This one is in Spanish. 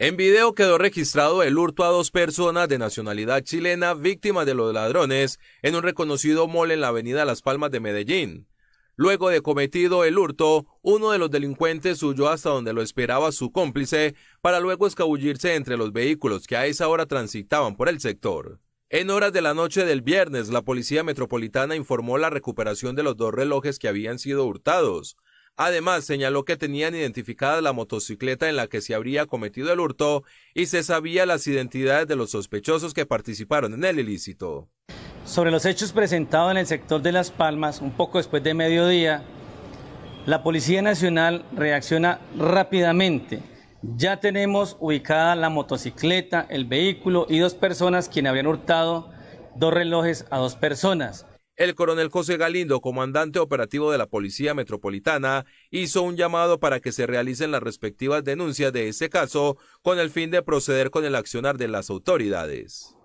En video quedó registrado el hurto a dos personas de nacionalidad chilena víctimas de los ladrones en un reconocido mole en la avenida Las Palmas de Medellín. Luego de cometido el hurto, uno de los delincuentes huyó hasta donde lo esperaba su cómplice para luego escabullirse entre los vehículos que a esa hora transitaban por el sector. En horas de la noche del viernes, la Policía Metropolitana informó la recuperación de los dos relojes que habían sido hurtados. Además, señaló que tenían identificada la motocicleta en la que se habría cometido el hurto y se sabía las identidades de los sospechosos que participaron en el ilícito. Sobre los hechos presentados en el sector de Las Palmas, un poco después de mediodía, la Policía Nacional reacciona rápidamente. Ya tenemos ubicada la motocicleta, el vehículo y dos personas quienes habían hurtado dos relojes a dos personas. El coronel José Galindo, comandante operativo de la Policía Metropolitana, hizo un llamado para que se realicen las respectivas denuncias de este caso con el fin de proceder con el accionar de las autoridades.